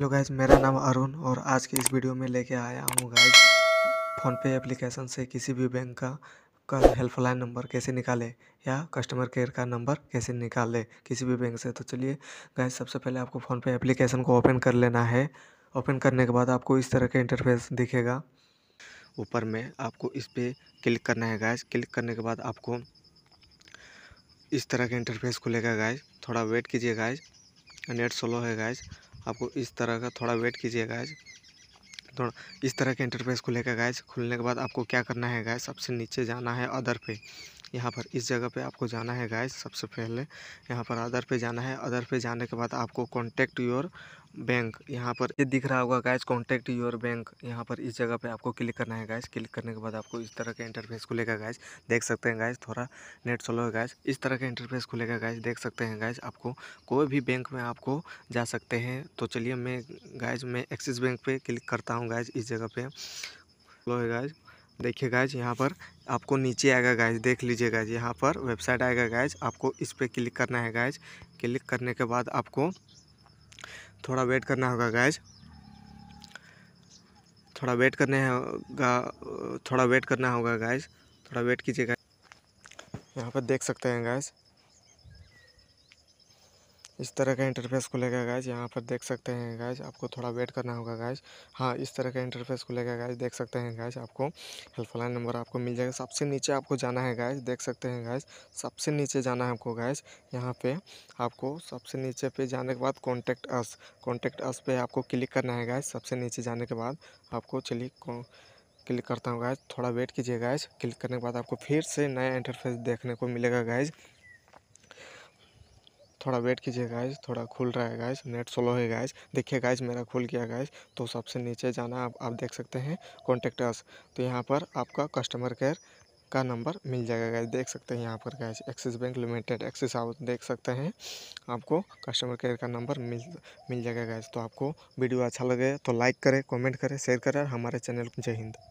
hello guys मेरा नाम अरुण और आज के इस वीडियो में लेके आया हूँ गाइज फ़ोनपे एप्लीकेशन से किसी भी बैंक का का हेल्पलाइन नंबर कैसे निकाले या कस्टमर केयर का नंबर कैसे निकाले किसी भी बैंक से तो चलिए गाइज सबसे पहले आपको फ़ोनपे एप्लीकेशन को ओपन कर लेना है ओपन करने के बाद आपको इस तरह का इंटरफेस दिखेगा ऊपर में आपको इस पर क्लिक करना है गाइज क्लिक करने के बाद आपको इस तरह के इंटरफेस खुलेगा गाइज थोड़ा वेट कीजिए गाइज नेट स्लो है गाइज आपको इस तरह का थोड़ा वेट कीजिए गायज थोड़ा इस तरह के इंटरफेस खुलेगा गायज खुलने के बाद आपको क्या करना है गायज सबसे नीचे जाना है अदर पे यहाँ पर इस जगह पे आपको जाना है गाइस सबसे पहले यहाँ पर अदर पे जाना है अदर पे जाने के बाद आपको कॉन्टैक्ट योर बैंक यहाँ पर ये दिख रहा होगा गाइस कॉन्टैक्ट योर बैंक यहाँ पर इस जगह पे आपको क्लिक करना है गैस क्लिक करने के बाद आपको इस तरह के इंटरफेस खुलेगा गैस देख सकते हैं गैस थोड़ा नेट स्लो है गैस इस तरह के इंटरफेस खुलेगा गैस देख सकते हैं गैस आपको कोई भी बैंक में आपको जा सकते हैं तो चलिए मैं गाइज मैं एक्सिस बैंक पर क्लिक करता हूँ गाइज इस जगह पर स्लो है देखिए गाइज यहाँ पर आपको नीचे आएगा गाइज देख लीजिए गाइज यहाँ पर वेबसाइट आएगा गाइज आपको इस पर क्लिक करना है गाइज क्लिक करने के बाद आपको थोड़ा वेट करना होगा गाइज थोड़ा वेट करने होगा थोड़ा वेट करना होगा गाइज थोड़ा वेट कीजिएगा यहाँ पर देख सकते हैं गैस इस तरह का इंटरफेस खुलेगा गाइज यहाँ पर देख सकते हैं गाइज आपको थोड़ा वेट करना होगा गाइज हाँ इस तरह का इंटरफेस खुलेगा गाइज देख सकते हैं गाइज आपको हेल्पलाइन नंबर आपको मिल जाएगा सबसे नीचे आपको जाना है गाइज देख सकते हैं गाइज सबसे नीचे जाना है आपको गाइज यहाँ पे आपको सबसे नीचे पे जाने के बाद कॉन्टेक्ट अस कॉन्टैक्ट अस पे आपको क्लिक करना है गाइज सबसे नीचे जाने के बाद आपको चलिए क्लिक करता हूँ गाइज थोड़ा वेट कीजिए गाइज क्लिक करने के बाद आपको फिर से नया इंटरफेस देखने को मिलेगा गाइज थोड़ा वेट कीजिए गाइस थोड़ा खुल रहा है गाइस नेट स्लो है गाइस देखिए गाइस मेरा खुल गया गाइस तो सबसे नीचे जाना आप, आप देख सकते हैं अस तो यहाँ पर आपका कस्टमर केयर का नंबर मिल जाएगा गैस देख सकते हैं यहाँ पर guys Axis Bank Limited Axis house देख सकते हैं आपको कस्टमर केयर का नंबर मिल मिल जाएगा गैस तो आपको वीडियो अच्छा लगे तो लाइक करें कमेंट करें शेयर करें और हमारे चैनल जय हिंद